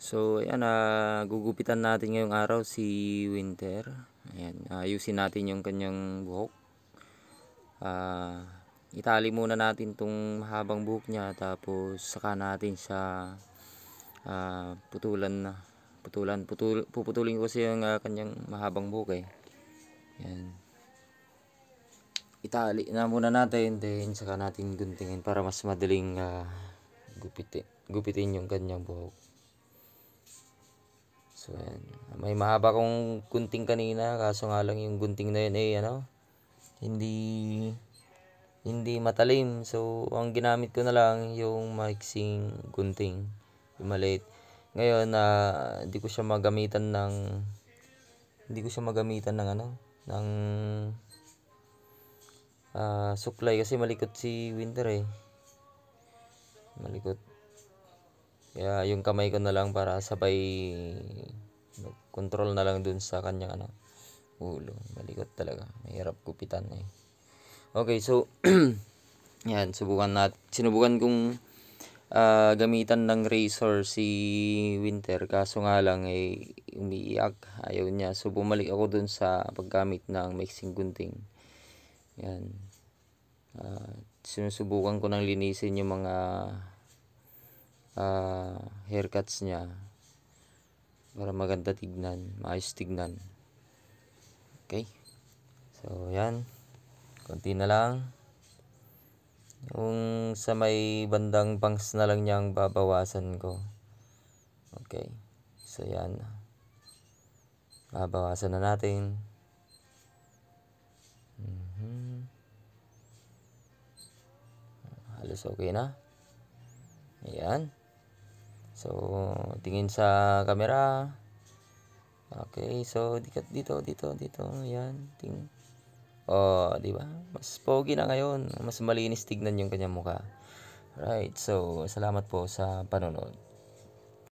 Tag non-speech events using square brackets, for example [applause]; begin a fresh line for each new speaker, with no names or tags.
So, ayan, uh, gugupitan natin ngayong araw si Winter. Ayan, ayusin natin yung kanyang buhok. Uh, itali muna natin tong mahabang buhok niya tapos saka natin siya uh, putulan na. Putulan, putul, puputulin ko kasi yung uh, kanyang mahabang buhok eh. Ayan. Itali na muna natin then saka natin guntingin para mas madaling uh, gupitin, gupitin yung kanyang buhok. So, ayan. May mahaba kong gunting kanina, kaso nga lang yung gunting na yun eh, ano, hindi, hindi matalim. So, ang ginamit ko na lang yung mixing gunting, yung maliit. Ngayon, na uh, hindi ko siya magamitan ng, hindi ko siya magamitan ng, ano, ng, uh, ah, suklay kasi malikot si Winter eh. Malikot. Kaya yung kamay ko na lang para sabay Control na lang dun sa kanyang ano, ulo. Malikot talaga. Mahirap kupitan eh. Okay, so, [clears throat] yan, subukan nat Sinubukan kong uh, gamitan ng razor si Winter. Kaso nga lang, eh, umiiyak. Ayaw niya. So, bumalik ako dun sa paggamit ng mixing gunting. Yan. Uh, sinusubukan ko nang linisin yung mga uh, haircuts niya para maganda tignan maayos tignan okay so yan konti na lang yung sa may bandang bangs na lang niyang babawasan ko okay so yan babawasan na natin mm -hmm. halos okay na ayan So, tingin sa camera. Okay, so dito, dito, dito, Ayun, ting. Oh, di ba? Mas pogi na ngayon, mas malinis tignan yung kanyang mukha. Right, so salamat po sa panonood.